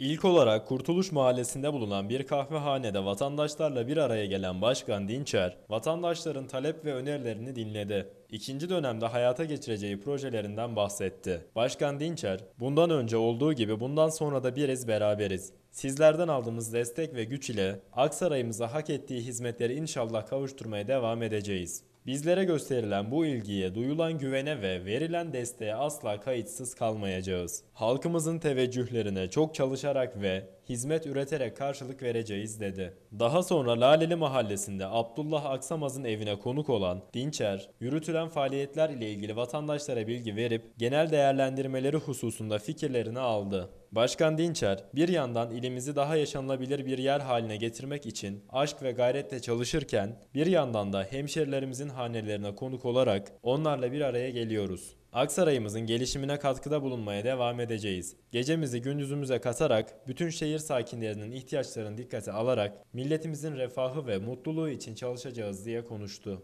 İlk olarak Kurtuluş Mahallesi'nde bulunan bir kahvehanede vatandaşlarla bir araya gelen Başkan Dinçer, vatandaşların talep ve önerilerini dinledi. İkinci dönemde hayata geçireceği projelerinden bahsetti. Başkan Dinçer, bundan önce olduğu gibi bundan sonra da biriz beraberiz. Sizlerden aldığımız destek ve güç ile Aksaray'ımıza hak ettiği hizmetleri inşallah kavuşturmaya devam edeceğiz. Bizlere gösterilen bu ilgiye, duyulan güvene ve verilen desteğe asla kayıtsız kalmayacağız. Halkımızın teveccühlerine çok çalışarak ve hizmet üreterek karşılık vereceğiz dedi. Daha sonra Laleli Mahallesi'nde Abdullah Aksamaz'ın evine konuk olan Dinçer, yürütülen faaliyetler ile ilgili vatandaşlara bilgi verip genel değerlendirmeleri hususunda fikirlerini aldı. Başkan Dinçer, bir yandan ilimizi daha yaşanılabilir bir yer haline getirmek için aşk ve gayretle çalışırken, bir yandan da hemşerilerimizin hanelerine konuk olarak onlarla bir araya geliyoruz. Aksaray'ımızın gelişimine katkıda bulunmaya devam edeceğiz. Gecemizi gündüzümüze katarak, bütün şehir sakinlerinin ihtiyaçlarını dikkate alarak milletimizin refahı ve mutluluğu için çalışacağız diye konuştu.